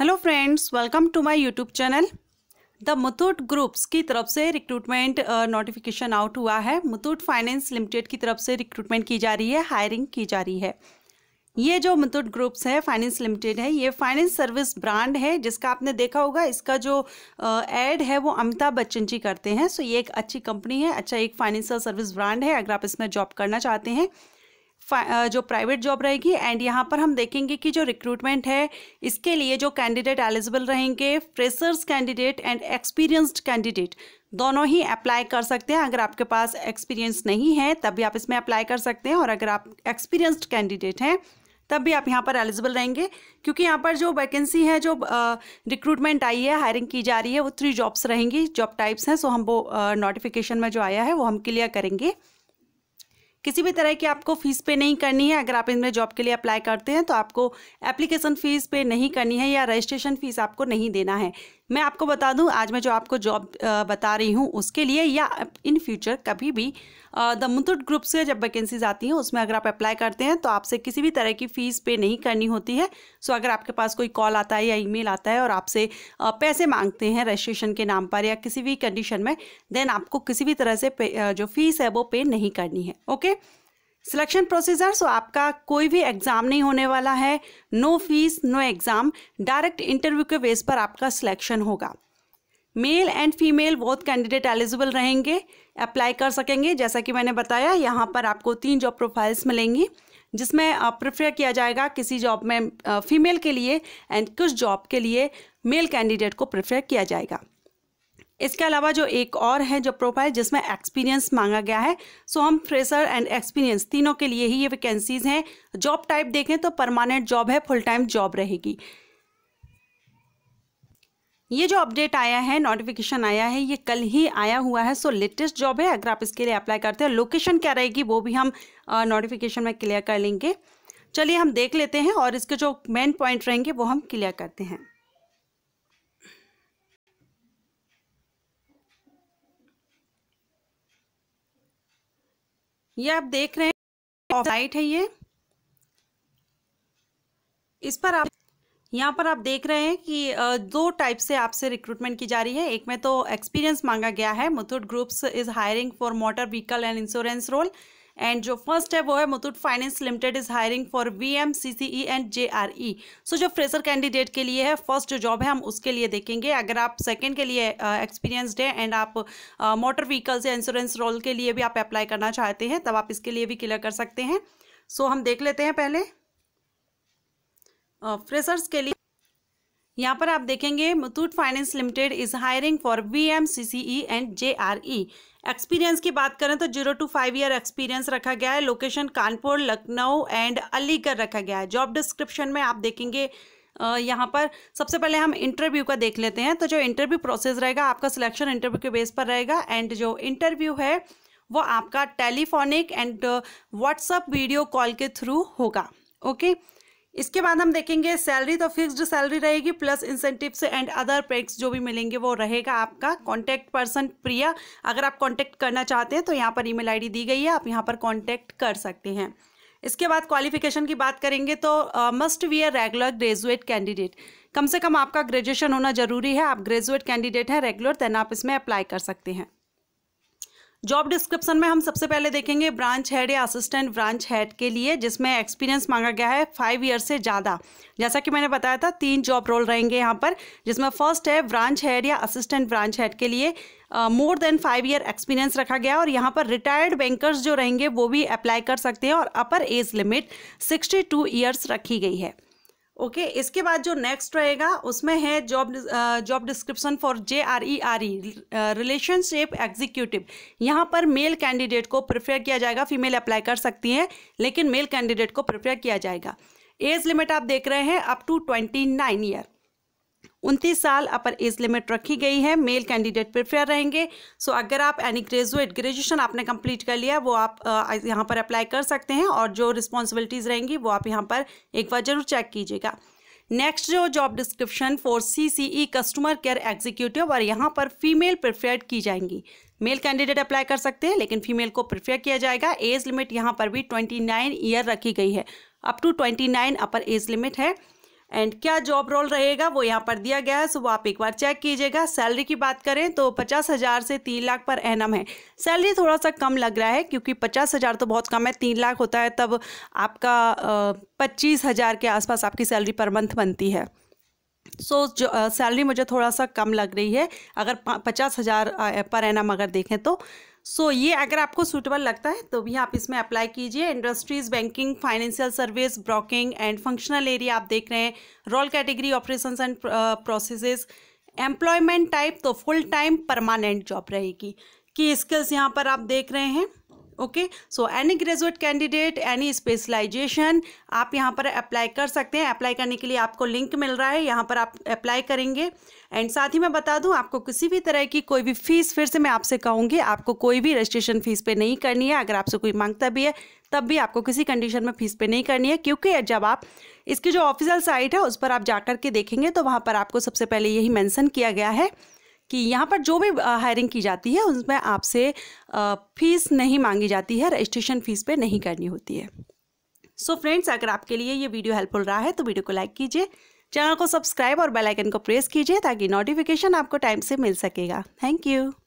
Hello friends welcome to my YouTube channel the Muthoot groups की तरफ से रिक्रूटमेंट नोटिफिकेशन आउट हुआ है मुथूट फाइनेंस लिमिटेड की तरफ से रिक्रूटमेंट की जा रही है हायरिंग की जा रही है ये जो मुथूट ग्रुप्स है फाइनेंस लिमिटेड है ये फाइनेंस सर्विस ब्रांड है जिसका आपने देखा होगा इसका जो एड uh, है वो अमिताभ बच्चन जी करते हैं सो ये एक अच्छी कंपनी है अच्छा एक फाइनेंशियल सर्विस ब्रांड है अगर आप इसमें जॉब करना चाहते हैं जो प्राइवेट जॉब रहेगी एंड यहाँ पर हम देखेंगे कि जो रिक्रूटमेंट है इसके लिए जो कैंडिडेट एलिजिबल रहेंगे freshers candidate and experienced candidate दोनों ही अप्लाई कर सकते हैं अगर आपके पास एक्सपीरियंस नहीं है तब भी आप इसमें अप्लाई कर सकते हैं और अगर आप एक्सपीरियंस्ड कैंडिडेट हैं तब भी आप यहाँ पर एलिजिबल रहेंगे क्योंकि यहाँ पर जो वैकेंसी है जो रिक्रूटमेंट आई है हायरिंग की जा रही है वो थ्री जॉब्स रहेंगी जॉब टाइप्स हैं सो हम वो नोटिफिकेशन में जो आया है वो हम क्लियर करेंगे किसी भी तरह की आपको फ़ीस पे नहीं करनी है अगर आप इनमें जॉब के लिए अप्लाई करते हैं तो आपको एप्लीकेशन फ़ीस पे नहीं करनी है या रजिस्ट्रेशन फ़ीस आपको नहीं देना है मैं आपको बता दूं आज मैं जो आपको जॉब बता रही हूं उसके लिए या इन फ्यूचर कभी भी द मुथुट ग्रुप से जब वैकेंसीज आती हैं उसमें अगर आप अप्लाई करते हैं तो आपसे किसी भी तरह की फ़ीस पे नहीं करनी होती है सो अगर आपके पास कोई कॉल आता है या ईमेल आता है और आपसे पैसे मांगते हैं रजिस्ट्रेशन के नाम पर या किसी भी कंडीशन में देन आपको किसी भी तरह से जो फीस है वो पे नहीं करनी है ओके सिलेक्शन प्रोसीजर सो आपका कोई भी एग्ज़ाम नहीं होने वाला है no fees no exam direct interview के बेस पर आपका सिलेक्शन होगा male and female both candidate eligible रहेंगे अप्लाई कर सकेंगे जैसा कि मैंने बताया यहाँ पर आपको तीन जॉब प्रोफाइल्स मिलेंगी जिसमें प्रेफर किया जाएगा किसी जॉब में फीमेल के लिए एंड कुछ जॉब के लिए मेल कैंडिडेट को प्रेफर किया जाएगा इसके अलावा जो एक और है जो प्रोफाइल जिसमें एक्सपीरियंस मांगा गया है सो हम फ्रेशर एंड एक्सपीरियंस तीनों के लिए ही ये वैकेंसीज हैं जॉब टाइप देखें तो परमानेंट जॉब है फुल टाइम जॉब रहेगी ये जो अपडेट आया है नोटिफिकेशन आया है ये कल ही आया हुआ है सो लेटेस्ट जॉब है अगर आप इसके लिए अप्लाई करते हैं लोकेशन क्या रहेगी वो भी हम नोटिफिकेशन में क्लियर कर लेंगे चलिए हम देख लेते हैं और इसके जो मेन पॉइंट रहेंगे वो हम क्लियर करते हैं ये आप देख रहे हैं साइट है ये इस पर आप यहाँ पर आप देख रहे हैं कि दो टाइप से आपसे रिक्रूटमेंट की जा रही है एक में तो एक्सपीरियंस मांगा गया है Muthoot groups is hiring for motor vehicle and insurance role and जो फर्स्ट है वो है Muthoot finance limited is hiring for V M C C E and J R E so जो फ्रेशर कैंडिडेट के लिए है फर्स्ट जो जॉब है हम उसके लिए देखेंगे अगर आप सेकेंड के लिए एक्सपीरियंसड है एंड आप मोटर uh, व्हीकल्स या इंश्योरेंस रोल के लिए भी आप अप्लाई करना चाहते हैं तब आप इसके लिए भी क्लियर कर सकते हैं सो so, हम देख लेते हैं पहले फ्रेशर्स uh, के लिए यहाँ पर आप देखेंगे Muthoot finance limited is hiring for B M C C E and J R E experience की बात करें तो zero to five year experience रखा गया है लोकेशन कानपुर लखनऊ एंड अलीगढ़ रखा गया है जॉब डिस्क्रिप्शन में आप देखेंगे यहाँ पर सबसे पहले हम इंटरव्यू का देख लेते हैं तो जो इंटरव्यू प्रोसेस रहेगा आपका सिलेक्शन इंटरव्यू के बेस पर रहेगा एंड जो इंटरव्यू है वो आपका telephonic and WhatsApp video call के थ्रू होगा ओके okay? इसके बाद हम देखेंगे सैलरी तो फिक्स्ड सैलरी रहेगी प्लस इंसेंटिव से एंड अदर पेक्स जो भी मिलेंगे वो रहेगा आपका कॉन्टैक्ट पर्सन प्रिया अगर आप कॉन्टैक्ट करना चाहते हैं तो यहाँ पर ईमेल आईडी दी गई है आप यहाँ पर कॉन्टैक्ट कर सकते हैं इसके बाद क्वालिफिकेशन की बात करेंगे तो must be a regular graduate candidate कम से कम आपका ग्रेजुएशन होना जरूरी है आप ग्रेजुएट कैंडिडेट हैं रेगुलर देन आप इसमें अप्लाई कर सकते हैं जॉब डिस्क्रिप्शन में हम सबसे पहले देखेंगे ब्रांच हेड या असिस्टेंट ब्रांच हेड के लिए जिसमें एक्सपीरियंस मांगा गया है फाइव ईयर से ज़्यादा जैसा कि मैंने बताया था तीन जॉब रोल रहेंगे यहाँ पर जिसमें फर्स्ट है ब्रांच हेड या असिस्टेंट ब्रांच हेड के लिए more than five year experience रखा गया और यहाँ पर रिटायर्ड बैंकर्स जो रहेंगे वो भी अप्लाई कर सकते हैं और upper age limit sixty two years रखी गई है ओके इसके बाद जो नेक्स्ट रहेगा उसमें है job job description for J R E R E relationship executive यहाँ पर मेल कैंडिडेट को प्रिफेयर किया जाएगा फीमेल अप्लाई कर सकती हैं लेकिन मेल कैंडिडेट को प्रिफेयर किया जाएगा एज लिमिट आप देख रहे हैं up to twenty nine year उनतीस साल अपर एज लिमिट रखी गई है मेल कैंडिडेट प्रिफेयर रहेंगे सो अगर आप एनी ग्रेजुएट ग्रेजुएशन आपने कंप्लीट कर लिया वो आप यहाँ पर अप्लाई कर सकते हैं और जो रिस्पॉन्सिबिलिटीज़ रहेंगी वो आप यहाँ पर एक बार ज़रूर चेक कीजिएगा नेक्स्ट जो job description for E customer care executive और यहाँ पर फीमेल प्रिफेयर की जाएंगी मेल कैंडिडेट अप्लाई कर सकते हैं लेकिन फीमेल को प्रिफेयर किया जाएगा एज लिमिट यहाँ पर भी ट्वेंटी नाइन ईयर रखी गई है up to twenty nine upper age limit है एंड क्या जॉब रोल रहेगा वो यहाँ पर दिया गया है सो वो आप एक बार चेक कीजिएगा सैलरी की बात करें तो पचास हज़ार से तीन लाख पर एनम है सैलरी थोड़ा सा कम लग रहा है क्योंकि पचास हज़ार तो बहुत कम है तीन लाख होता है तब आपका पच्चीस हज़ार के आसपास आपकी सैलरी पर मंथ बनती है सो so, जो सैलरी मुझे थोड़ा सा कम लग रही है अगर पचास हज़ार पर एनम अगर देखें तो सो so, ये अगर आपको सूटेबल लगता है तो भी आप इसमें अप्लाई कीजिए industries banking financial service broking and functional area आप देख रहे हैं role category operations and processes employment type तो फुल टाइम परमानेंट जॉब रहेगी की स्किल्स यहाँ पर आप देख रहे हैं okay so any graduate candidate any specialization आप यहाँ पर अप्लाई कर सकते हैं अप्लाई करने के लिए आपको लिंक मिल रहा है यहाँ पर आप अप्लाई करेंगे एंड साथ ही मैं बता दूँ आपको किसी भी तरह की कोई भी फीस फिर से मैं आपसे कहूँगी आपको कोई भी रजिस्ट्रेशन फीस पे नहीं करनी है अगर आपसे कोई मांगता भी है तब भी आपको किसी कंडीशन में फीस पे नहीं करनी है क्योंकि जब आप इसकी जो ऑफिशियल साइट है उस पर आप जाकर के देखेंगे तो वहाँ पर आपको सबसे पहले यही मेंशन किया गया है कि यहाँ पर जो भी हायरिंग की जाती है उसमें आपसे फ़ीस नहीं मांगी जाती है रजिस्ट्रेशन फ़ीस पे नहीं करनी होती है सो so फ्रेंड्स अगर आपके लिए ये वीडियो हेल्पफुल रहा है तो वीडियो को लाइक कीजिए चैनल को सब्सक्राइब और बेल आइकन को प्रेस कीजिए ताकि नोटिफिकेशन आपको टाइम से मिल सकेगा थैंक यू